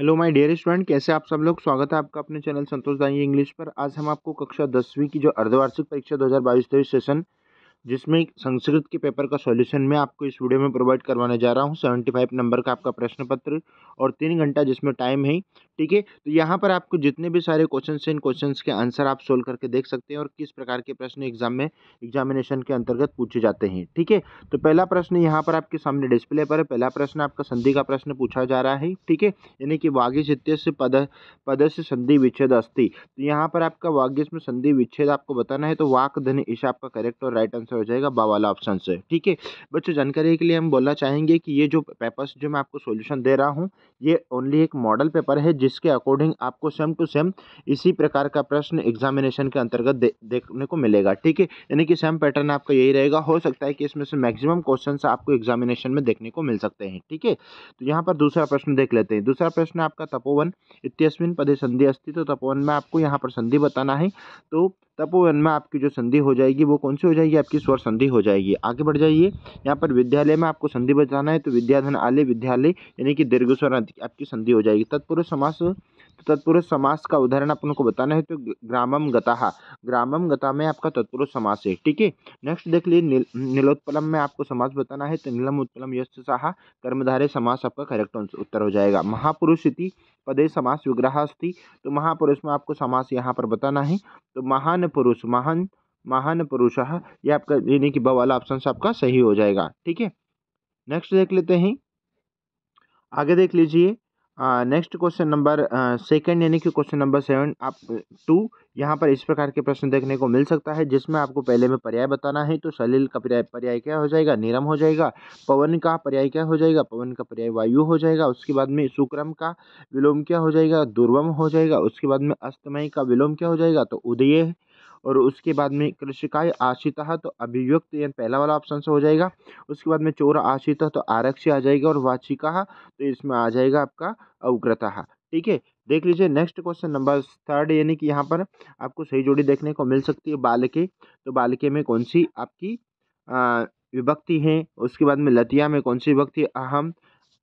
hello my dear student कैसे आप सब लोग स्वागत है आपका अपने चैनल संतोष दानी इंग्लिश पर आज हम आपको कक्षा दसवीं की जो अर्धवार्षिक परीक्षा 2022 हज़ार सेशन जिसमें संस्कृत के पेपर का सॉल्यूशन मैं आपको इस वीडियो में प्रोवाइड करवाने जा रहा हूँ सेवेंटी फाइव नंबर का आपका प्रश्न पत्र और तीन घंटा जिसमें टाइम है ठीक है तो यहाँ पर आपको जितने भी सारे क्वेश्चन हैं इन क्वेश्चन के आंसर आप सोल्व करके देख सकते हैं और किस प्रकार के प्रश्न एग्जाम में एग्जामिनेशन के अंतर्गत पूछे जाते हैं ठीक है तो पहला प्रश्न यहाँ पर आपके सामने डिस्प्ले पर है पहला प्रश्न आपका संधि का प्रश्न पूछा जा रहा है ठीक है यानी कि वाग्य से पद पद से संधि विच्छेद अस्थि तो यहाँ पर आपका वाग्य में संधि विच्छेद आपको बताना है तो वाक धन ईशा आपका करेक्ट और राइट आंसर हो जाएगा बा वाला ऑप्शन से ठीक है बच्चों जानकारी के लिए हम बोलना चाहेंगे कि ये जो पेपर्स जो मैं आपको सोल्यूशन दे रहा हूँ ये ओनली एक मॉडल पेपर है जिसके अकॉर्डिंग आपको सेम टू सेम इसी प्रकार का प्रश्न एग्जामिनेशन के अंतर्गत दे, देखने को मिलेगा ठीक है यानी कि सेम पैटर्न आपका यही रहेगा हो सकता है कि इसमें से मैक्सिमम क्वेश्चन आपको एग्जामिनेशन में देखने को मिल सकते हैं ठीक है तो यहाँ पर दूसरा प्रश्न देख लेते हैं दूसरा प्रश्न आपका तपोवन इतियस्मिन पदे संधि अस्थित तो तपोवन में आपको यहाँ पर संधि बताना है तो तपोवन में आपकी जो संधि हो जाएगी वो कौन सी हो जाएगी आपकी स्वर संधि हो जाएगी आगे बढ़ जाइए यहाँ पर विद्यालय में आपको संधि बताना है तो विद्याधन आलय विद्यालय यानी कि दीर्घ स्वर आपकी संधि हो जाएगी तत्पुरुष समास तत्पुरुष समास का उदाहरण अपन को बताना है तो ग्रामम गता ग्रामम गता में आपका तत्पुरुष समास है ठीक है नेक्स्ट देख लीजिए निल, नीलोत्पलम में आपको समास बताना है तो नीलम उत्पलम यश साहा कर्मधारे समास आपका करेक्ट उत्तर हो जाएगा महापुरुष इति पदे समास विग्रह अस्थि तो महापुरुष में आपको समास यहाँ पर बताना है तो महान पुरुष महान महान पुरुष ये आपका यानी कि ब वाला ऑप्शन आपका सही हो जाएगा ठीक है नेक्स्ट देख लेते हैं आगे देख लीजिए नेक्स्ट क्वेश्चन नंबर सेकंड यानी कि क्वेश्चन नंबर सेवन आप टू यहाँ पर इस प्रकार के प्रश्न देखने को मिल सकता है जिसमें आपको पहले में पर्याय बताना है तो सलील का पर्याय पर्याय क्या हो जाएगा निरम हो जाएगा पवन का पर्याय क्या हो जाएगा पवन का पर्याय वायु हो जाएगा उसके बाद में शुक्रम का विलोम क्या हो जाएगा दुर्वम हो जाएगा उसके बाद में अस्तमय का विलोम क्या हो जाएगा तो उदय और उसके बाद में कृषिकाय आश्रितः तो अभिव्यक्त यानी पहला वाला ऑप्शन से हो जाएगा उसके बाद में चोर आश्रितः तो आरक्षी आ जाएगा और वाचिका तो इसमें आ जाएगा आपका अवग्रता ठीक है देख लीजिए नेक्स्ट क्वेश्चन नंबर थर्ड यानी कि यहाँ पर आपको सही जोड़ी देखने को मिल सकती है बालके तो बालके में कौन सी आपकी विभक्ति है उसके बाद में लतिया में कौन सी विभक्ति अहम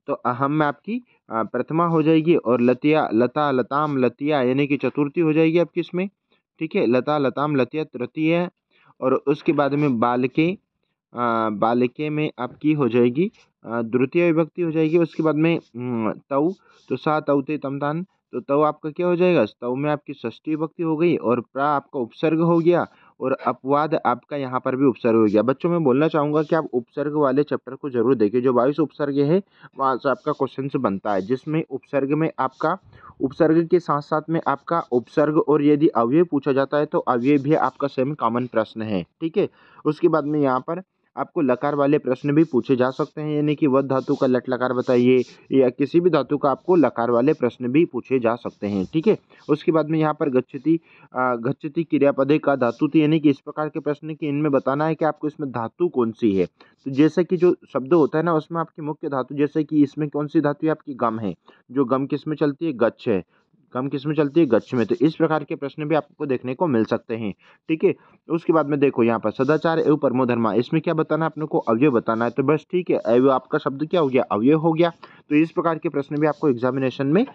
तो अहम में आपकी प्रथमा हो जाएगी और लतिया लता लताम लतिया यानी कि चतुर्थी हो जाएगी आपकी इसमें ठीक है लता लताम लतिया तृतीय और उसके बाद में बालके बालके में आपकी हो जाएगी द्वितीय विभक्ति हो जाएगी उसके बाद में हम्म, तव तो सा तव ते तमतान तो तव आपका क्या हो जाएगा तव में आपकी षष्ठी विभक्ति हो गई और प्रा आपका उपसर्ग हो गया और अपवाद आपका यहाँ पर भी उपसर्ग हो गया बच्चों मैं बोलना चाहूँगा कि आप उपसर्ग वाले चैप्टर को जरूर देखिए जो बाईस उपसर्ग है वहाँ से आपका क्वेश्चन बनता है जिसमें उपसर्ग में आपका उपसर्ग के साथ साथ में आपका उपसर्ग और यदि अव्यय पूछा जाता है तो अव्यय भी आपका सेम कॉमन प्रश्न है ठीक है उसके बाद में यहाँ पर आपको लकार वाले प्रश्न भी पूछे जा सकते हैं यानी कि वध धातु का लट लकार बताइए या किसी भी धातु का आपको लकार वाले प्रश्न भी पूछे जा सकते हैं ठीक है उसके बाद में यहाँ पर गच्छति गच्छति क्रियापदे का धातु थी यानी कि इस प्रकार के प्रश्न की इनमें बताना है कि आपको इसमें धातु कौन सी है तो जैसे कि जो शब्द होता है ना उसमें आपकी मुख्य धातु जैसे कि इसमें कौन सी धातु है आपकी गम है जो गम किस में चलती है गच्छ है कम किस में चलती है गच्छ में तो इस प्रकार के प्रश्न भी आपको देखने को मिल सकते हैं ठीक है उसके बाद में देखो यहाँ पर सदाचार एवं परमोधर्मा इसमें क्या बताना है अपने को अवयव बताना है तो बस ठीक है अवयव आपका शब्द क्या हो गया अवयव हो गया तो इस प्रकार के प्रश्न भी आपको एग्जामिनेशन में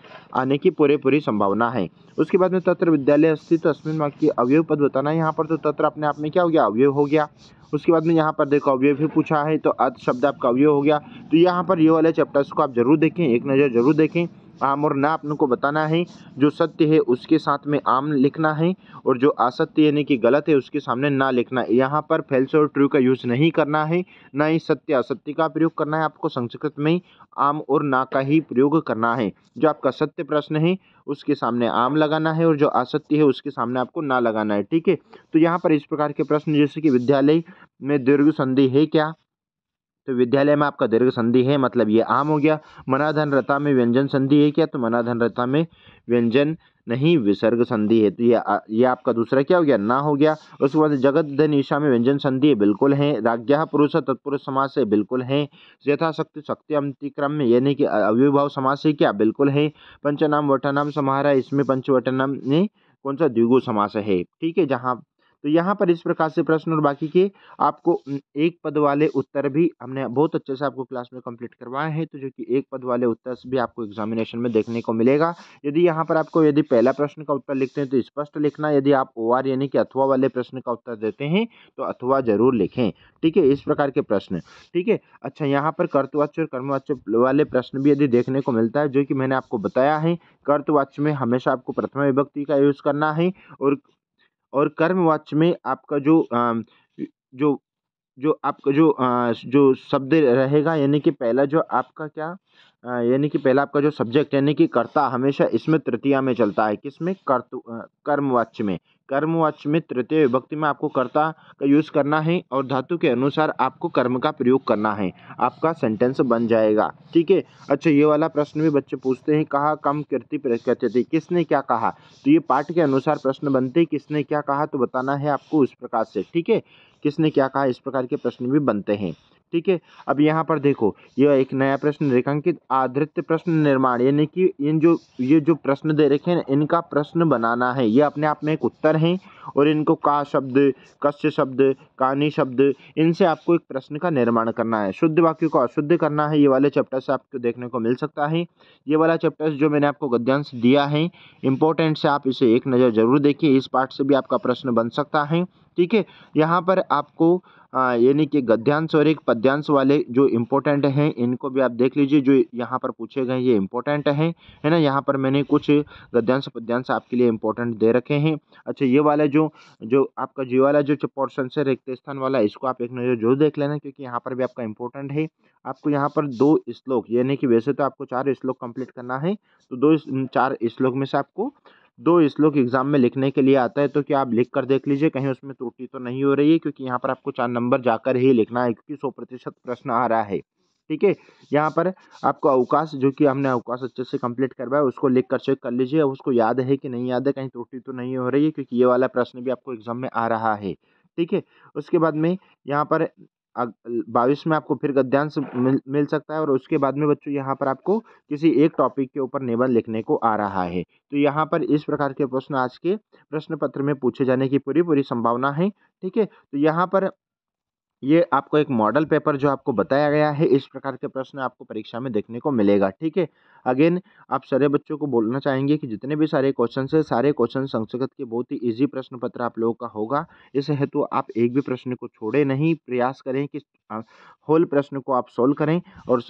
आने की पूरे पूरी संभावना है उसके बाद में तत्र विद्यालय अस्तित्व तो अस्मिन वाक्य अवयव पद बताना है यहाँ पर तो तत्र अपने आप में क्या हो गया अवयव हो गया उसके बाद में यहाँ पर देखो अवयव भी पूछा है तो अर्थ शब्द आपका अवयव हो गया तो यहाँ पर ये वाले चैप्टर्स को आप जरूर देखें एक नज़र जरूर देखें आम और ना अपने को बताना है जो सत्य है उसके साथ में आम लिखना है और जो असत्य यानी कि गलत है उसके सामने ना लिखना है यहाँ पर फैल्स और ट्रू का यूज़ नहीं करना है ना ही सत्य असत्य का प्रयोग करना है आपको संस्कृत में आम और ना का ही प्रयोग करना है जो आपका सत्य प्रश्न है उसके सामने आम लगाना है और जो असत्य है उसके सामने आपको ना लगाना है ठीक है तो यहाँ पर इस प्रकार के प्रश्न जैसे कि विद्यालय में दीर्घ संधि है क्या तो विद्यालय में आपका दीर्घ संधि है मतलब ये आम हो गया मनाधन रता में व्यंजन संधि है क्या तो मनाधन रता में व्यंजन नहीं विसर्ग संधि है तो ये ये आपका दूसरा क्या हो गया ना हो गया उसके बाद जगत धन ईशा में व्यंजन संधि है बिल्कुल है राज्ञा पुरुष तत्पुरुष समास है बिल्कुल है यथाशक्ति शक्ति अंतिक्रम में यानी कि अव्यभाव समास है क्या बिल्कुल है पंचनाम वटनाम समाहारा इसमें पंचवटनाम में कौन सा द्विगु समास है ठीक है जहाँ तो यहाँ पर इस प्रकार से प्रश्न और बाकी के आपको एक पद वाले उत्तर भी हमने बहुत अच्छे से आपको क्लास में कंप्लीट करवाए हैं तो जो कि एक पद वाले उत्तर भी आपको एग्जामिनेशन में देखने को मिलेगा यदि यहाँ पर आपको यदि पहला प्रश्न का उत्तर लिखते हैं तो स्पष्ट लिखना यदि आप ओ यानी कि अथवा वाले प्रश्न का उत्तर देते हैं तो अथवा जरूर लिखें ठीक है इस प्रकार के प्रश्न ठीक है अच्छा यहाँ पर कर्तवाच्य और कर्मवाच्य वाले प्रश्न भी यदि देखने को मिलता है जो कि मैंने आपको बताया है कर्तवाच्य में हमेशा आपको प्रथम विभक्ति का यूज़ करना है और और कर्म वाच्य में आपका जो जो जो आपका जो जो शब्द रहेगा यानी कि पहला जो आपका क्या यानी कि पहला आपका जो सब्जेक्ट यानी कि कर्ता हमेशा इसमें तृतीया में चलता है किसमें कर्तु कर्म में कर्म अचमित तृतीय विभक्ति में आपको कर्ता का यूज़ करना है और धातु के अनुसार आपको कर्म का प्रयोग करना है आपका सेंटेंस बन जाएगा ठीक है अच्छा ये वाला प्रश्न भी बच्चे पूछते हैं कहा कम कृति प्रत्यति किसने क्या कहा तो ये पाठ के अनुसार प्रश्न बनते किसने क्या कहा तो बताना है आपको उस प्रकार से ठीक है किसने क्या कहा इस प्रकार के प्रश्न भी बनते हैं ठीक है अब यहाँ पर देखो ये एक नया प्रश्न रेखांकित आधृत्य प्रश्न निर्माण यानी कि इन जो ये जो प्रश्न दे रखे हैं इनका प्रश्न बनाना है ये अपने आप में एक उत्तर है और इनको का शब्द कश्य शब्द कानी शब्द इनसे आपको एक प्रश्न का निर्माण करना है शुद्ध वाक्य को अशुद्ध करना है ये वाले चैप्टर से आपको देखने को मिल सकता है ये वाला चैप्टर जो मैंने आपको गद्यांश दिया है इंपॉर्टेंट से आप इसे एक नज़र जरूर देखिए इस पार्ट से भी आपका प्रश्न बन सकता है ठीक है यहाँ पर आपको यानी कि गद्यांश और एक पद्यांश वाले जो इम्पोर्टेंट हैं इनको भी आप देख लीजिए जो यहाँ पर पूछे गए ये इम्पोर्टेंट हैं है ना यहाँ पर मैंने कुछ गद्यांश पद्यांश आपके लिए इम्पोर्टेंट दे रखे हैं अच्छा ये वाला जो जो आपका जी वाला जो पोर्सन से रिक्त स्थान वाला इसको आप एक नज़र जरूर देख लेना क्योंकि यहाँ पर भी आपका इम्पोर्टेंट है आपको यहाँ पर दो श्लोक यानी कि वैसे तो आपको चार श्लोक कंप्लीट करना है तो दो चार श्लोक में से आपको दो श्लोक एग्ज़ाम में लिखने के लिए आता है तो क्या आप लिख कर देख लीजिए कहीं उसमें त्रुटि तो नहीं हो रही है क्योंकि यहाँ पर आपको चार नंबर जाकर ही लिखना है क्योंकि सौ प्रतिशत प्रश्न आ रहा है ठीक है यहाँ पर आपको अवकाश जो कि हमने अवकाश अच्छे से कंप्लीट करवाया उसको लिख कर चेक कर लीजिए उसको याद है कि नहीं याद है कहीं त्रुटि तो नहीं हो रही है क्योंकि ये वाला प्रश्न भी आपको एग्ज़ाम में आ रहा है ठीक है उसके बाद में यहाँ पर बाईस में आपको फिर गद्यांश मिल मिल सकता है और उसके बाद में बच्चों यहाँ पर आपको किसी एक टॉपिक के ऊपर निबंध लिखने को आ रहा है तो यहाँ पर इस प्रकार के प्रश्न आज के प्रश्न पत्र में पूछे जाने की पूरी पूरी संभावना है ठीक है तो यहाँ पर ये आपको एक मॉडल पेपर जो आपको बताया गया है इस प्रकार के प्रश्न आपको परीक्षा में देखने को मिलेगा ठीक है अगेन आप सारे बच्चों को बोलना चाहेंगे कि जितने भी सारे क्वेश्चन है सारे क्वेश्चन संस्कृत के बहुत ही ईजी प्रश्न पत्र आप लोगों का होगा इस हेतु आप एक भी प्रश्न को छोड़े नहीं प्रयास करें कि होल प्रश्न को आप सोल्व करें और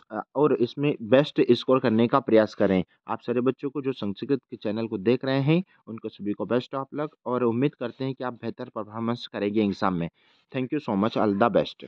और इसमें बेस्ट स्कोर करने का प्रयास करें आप सारे बच्चों को जो संस्कृत के चैनल को देख रहे हैं उनको सभी को बेस्ट ऑफ लक और उम्मीद करते हैं कि आप बेहतर परफॉर्मेंस करेंगे एग्जाम में thank you so much all the best